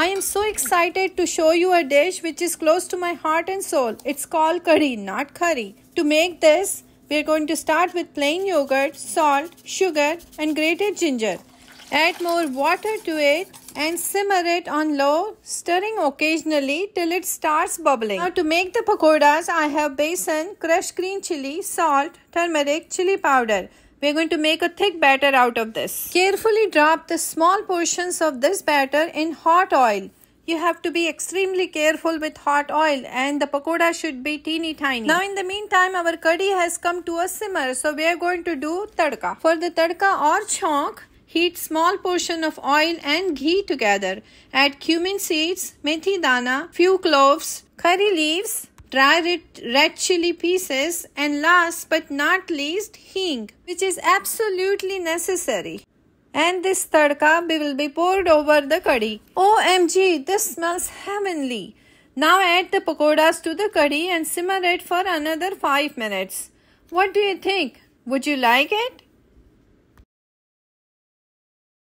I am so excited to show you a dish which is close to my heart and soul. It's called curry, not curry. To make this, we are going to start with plain yogurt, salt, sugar and grated ginger. Add more water to it and simmer it on low, stirring occasionally till it starts bubbling. Now to make the pakoras, I have basin, crushed green chili, salt, turmeric, chili powder. We're going to make a thick batter out of this. Carefully drop the small portions of this batter in hot oil. You have to be extremely careful with hot oil and the pakoda should be teeny tiny. Now in the meantime our curry has come to a simmer so we are going to do tadka. For the tadka or chonk, heat small portion of oil and ghee together. Add cumin seeds, methi dana, few cloves, curry leaves, dry red chili pieces, and last but not least, hing, which is absolutely necessary. And this tadka will be poured over the curry. OMG, this smells heavenly. Now add the pakoras to the curry and simmer it for another 5 minutes. What do you think? Would you like it?